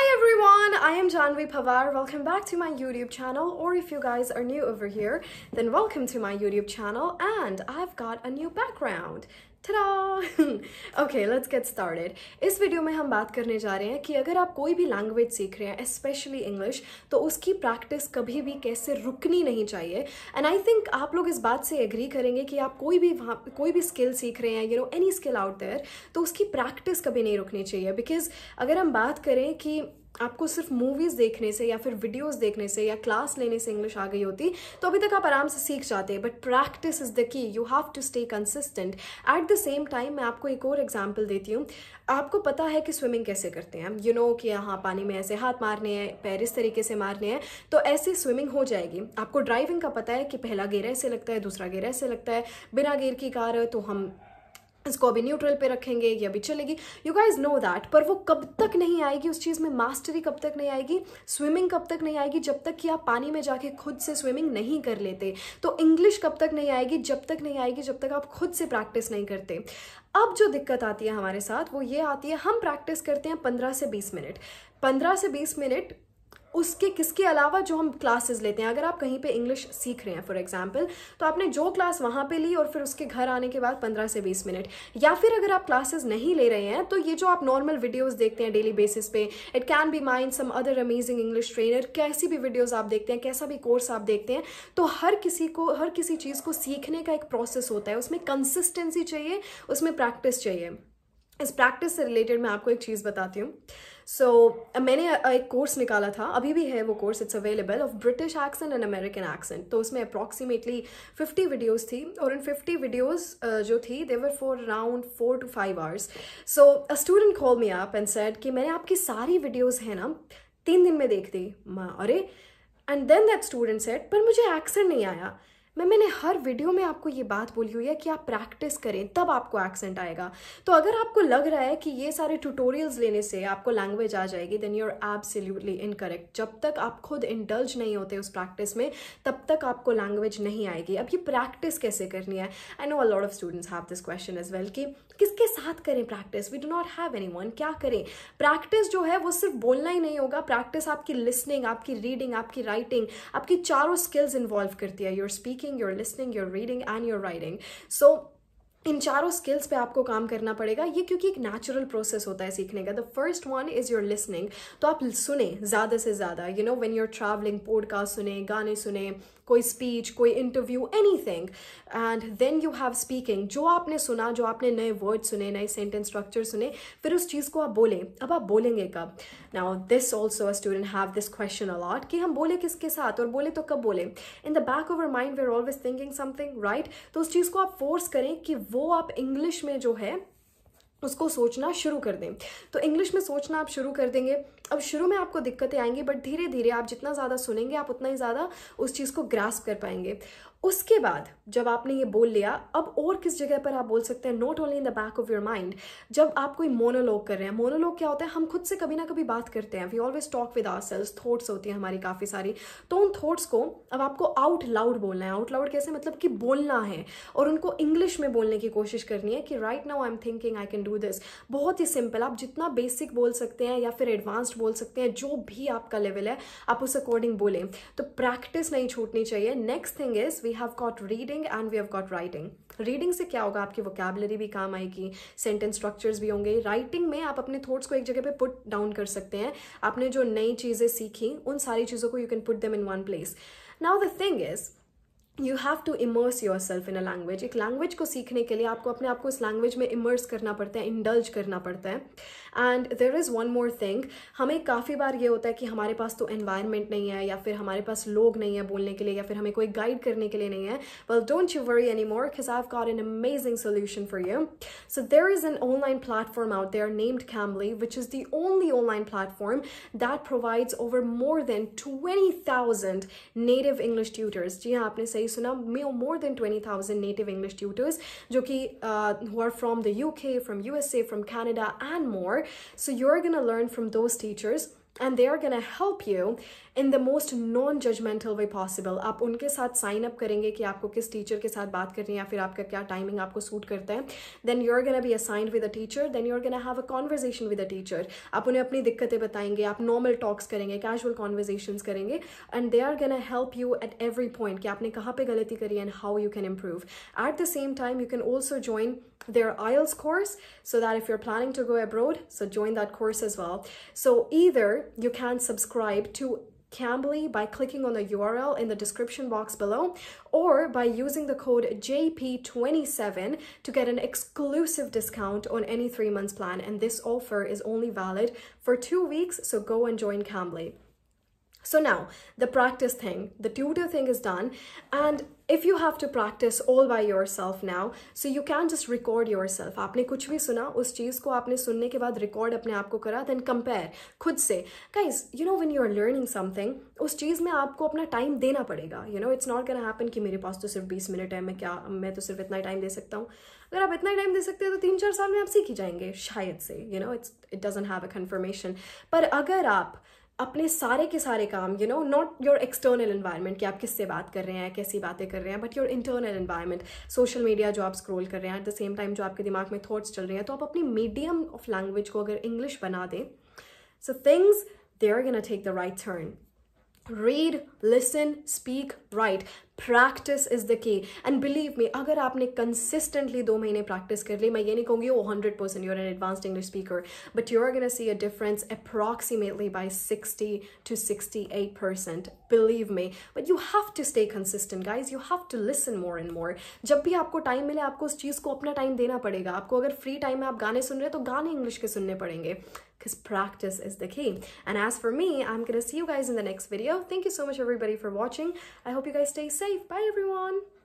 Hi everyone, I am Janvi Pavar. Welcome back to my YouTube channel or if you guys are new over here, then welcome to my YouTube channel and I've got a new background. Okay let's get started इस video में हम बात करने जा रहे हैं कि अगर आप कोई भी लैंग्वेज सीख रहे हैं स्पेशली इंग्लिश तो उसकी प्रैक्टिस कभी भी कैसे रुकनी नहीं चाहिए एंड आई थिंक आप लोग इस बात से एग्री करेंगे कि आप कोई भी वहाँ कोई भी स्किल सीख रहे हैं you know any skill out there तो उसकी प्रैक्टिस कभी नहीं रुकनी चाहिए बिकॉज अगर हम बात करें कि आपको सिर्फ मूवीज़ देखने से या फिर वीडियोस देखने से या क्लास लेने से इंग्लिश आ गई होती तो अभी तक आप आराम से सीख जाते हैं but practice is the key you have to stay consistent at the same time मैं आपको एक और एग्जाम्पल देती हूँ आपको पता है कि स्विमिंग कैसे करते हैं यू you नो know कि हाँ पानी में ऐसे हाथ मारने हैं पैर इस तरीके से मारने हैं तो ऐसे स्विमिंग हो जाएगी आपको ड्राइविंग का पता है कि पहला गेयर ऐसे लगता है दूसरा गेयर ऐसे लगता है बिना गेयर की कार तो हम इसको अभी न्यूट्रल पे रखेंगे ये अभी चलेगी यू गाइज नो दैट पर वो कब तक नहीं आएगी उस चीज़ में मास्टरी कब तक नहीं आएगी स्विमिंग कब तक नहीं आएगी जब तक कि आप पानी में जाके खुद से स्विमिंग नहीं कर लेते तो इंग्लिश कब तक नहीं आएगी जब तक नहीं आएगी जब तक आप खुद से प्रैक्टिस नहीं करते अब जो दिक्कत आती है हमारे साथ वो ये आती है हम प्रैक्टिस करते हैं पंद्रह से बीस मिनट पंद्रह से बीस मिनट उसके किसके अलावा जो हम क्लासेस लेते हैं अगर आप कहीं पे इंग्लिश सीख रहे हैं फॉर एग्जांपल तो आपने जो क्लास वहाँ पे ली और फिर उसके घर आने के बाद 15 से 20 मिनट या फिर अगर आप क्लासेस नहीं ले रहे हैं तो ये जो आप नॉर्मल वीडियोस देखते हैं डेली बेसिस पे it can be mind some other amazing English trainer कैसी भी वीडियोज़ आप देखते हैं कैसा भी कोर्स आप देखते हैं तो हर किसी को हर किसी चीज़ को सीखने का एक प्रोसेस होता है उसमें कंसिस्टेंसी चाहिए उसमें प्रैक्टिस चाहिए इस प्रैक्टिस से रिलेटेड मैं आपको एक चीज़ बताती हूँ सो so, मैंने एक कोर्स निकाला था अभी भी है वो course it's available of British accent and American accent तो उसमें अप्रॉक्सीमेटली फिफ्टी वीडियोस थी और इन फिफ्टी वीडियोस जो थी they were for around four to five hours so a student call me आप एंड सेड कि मैंने आपकी सारी वीडियोज़ हैं ना तीन दिन में देख दी माँ अरे and then that student said पर मुझे एक्सेंट नहीं आया मैं मैंने हर वीडियो में आपको ये बात बोली हुई है कि आप प्रैक्टिस करें तब आपको एक्सेंट आएगा तो अगर आपको लग रहा है कि ये सारे ट्यूटोरियल्स लेने से आपको लैंग्वेज आ जाएगी देन आर एब्सोल्युटली इनकरेक्ट जब तक आप खुद इंडल्ज नहीं होते उस प्रैक्टिस में तब तक आपको लैंग्वेज नहीं आएगी अब ये प्रैक्टिस कैसे करनी है I know a lot of students have this question is well कि किसके साथ करें practice we do not have anyone क्या करें प्रैक्टिस जो है वो सिर्फ बोलना ही नहीं होगा प्रैक्टिस आपकी लिसनिंग आपकी रीडिंग आपकी राइटिंग आपकी चारों स्किल्स इन्वॉल्व करती है your speaking thinking, you're listening, you're reading, and you're writing. So इन चारों स्किल्स पे आपको काम करना पड़ेगा ये क्योंकि एक नेचुरल प्रोसेस होता है सीखने का the first one is your listening तो आप सुने ज़्यादा से ज़्यादा you know when you're travelling podcast सुने गाने सुने कोई स्पीच कोई interview anything and then you have speaking जो आपने सुना जो आपने नए वर्ड सुने नए सेंटेंस स्ट्रक्चर सुने फिर उस चीज़ को आप बोले अब आप बोलेंगे कब now this also a student have this question a lot कि हम बोले किसके साथ और बोले तो कब बोले in the back of our mind we are always thinking something right तो उस चीज़ को आप फोर्स करें कि वो वो आप इंग्लिश में जो है उसको सोचना शुरू कर दें तो इंग्लिश में सोचना आप शुरू कर देंगे अब शुरू में आपको दिक्कतें आएंगी बट धीरे धीरे आप जितना ज़्यादा सुनेंगे आप उतना ही ज़्यादा उस चीज़ को ग्रास्प कर पाएंगे उसके बाद जब आपने ये बोल लिया अब और किस जगह पर आप बोल सकते हैं not only in the back of your mind जब आप कोई मोनोलॉग कर रहे हैं मोनोलॉग क्या होता है हम खुद से कभी ना कभी बात करते हैं we always talk with ourselves thoughts होती हैं हमारी काफ़ी सारी तो उन थॉट्स को अब आपको आउट लाउड बोलना है आउट लाउड कैसे मतलब कि बोलना है और उनको इंग्लिश में बोलने की कोशिश करनी है कि right now I am thinking I can do this बहुत ही सिंपल आप जितना बेसिक बोल सकते हैं या फिर एडवांस्ड बोल सकते हैं जो भी आपका लेवल है आप उस अकॉर्डिंग बोलें तो प्रैक्टिस नहीं छूटनी चाहिए next thing is we have got reading and we have got writing reading से क्या होगा आपकी वोकेबलरी भी काम आएगी सेंटेंस स्ट्रक्चर्स भी होंगे राइटिंग में आप अपने थॉट्स को एक जगह पे पुट डाउन कर सकते हैं आपने जो नई चीज़ें सीखी उन सारी चीज़ों को you can put them in one place now the thing is you have to immerse yourself in a language एक लैंग्वेज को सीखने के लिए आपको अपने आप को उस लैंग्वेज में इमर्स करना पड़ता है इंडल्ज करना पड़ता है and there is one more thing हमें काफ़ी बार ये होता है कि हमारे पास तो एनवायरनमेंट नहीं है या फिर हमारे पास लोग नहीं है बोलने के लिए या फिर हमें कोई गाइड करने के लिए नहीं है well don't you worry any more because I got an amazing solution for you so there is an online platform out there named Cambly which is the only online platform that provides over more than twenty thousand native English tutors जी हाँ आपने सही so now we have more than 20,000 native English tutors jo uh, who are from the UK, from USA, from Canada and more. So you're going to learn from those teachers and they are going to help you in the most non-judgmental way possible. You will sign up with them to talk to which teacher or what timing you suit. Then you are going to be assigned with a teacher. Then you are going to have a conversation with a teacher. You will tell them your problems. You normal talks, karenge, casual conversations. Karenge, and they are going to help you at every point. Where you have done wrong and how you can improve. At the same time, you can also join their IELTS course. So that if you're planning to go abroad, so join that course as well. So either you can subscribe to Cambly by clicking on the URL in the description box below or by using the code JP27 to get an exclusive discount on any three months plan. And this offer is only valid for two weeks, so go and join Cambly. So now the practice thing, the tutor thing is done. And if you have to practice all by yourself now, so you can just record yourself. Aapne kuch bhi suna, us cheez ko aapne sunne ke baad record apne aapko kara, then compare, khud se. Guys, you know, when you're learning something, us cheez mein aapko apna time dena padega. You know, it's not gonna happen ki mere paas to sirf 20 minute hai, main kya, main to sirf time de sakta hu. Agar aap itna time de sakte ho, to 3-4 saal mein You know, it doesn't have a confirmation. But agar aap, अपने सारे के सारे काम you know not your external environment कि आप किससे बात कर रहे हैं कैसी बातें कर रहे हैं but your internal environment social media जो आप स्क्रोल कर रहे हैं एट द सेम टाइम जो आपके दिमाग में थॉट्स चल रहे हैं तो आप अपनी मीडियम ऑफ लैंग्वेज को अगर इंग्लिश बना दें so things they are gonna take the right turn read listen speak right practice is the key and believe me अगर आपने कंसिस्टेंटली दो महीने प्रैक्टिस कर ली मैं ये नहीं कहूँगी वो hundred percent you're an advanced English speaker but you are gonna see a difference approximately by sixty to sixty eight percent believe me but you have to stay consistent guys you have to listen more and more जब भी आपको time मिले आपको उस चीज़ को अपना time देना पड़ेगा आपको अगर फ्री टाइम में आप गाने सुन रहे हैं तो गाने इंग्लिश के सुनने पड़ेंगे because practice is the key and as for me i'm gonna see you guys in the next video thank you so much everybody for watching i hope hope you guys stay safe. Bye, everyone.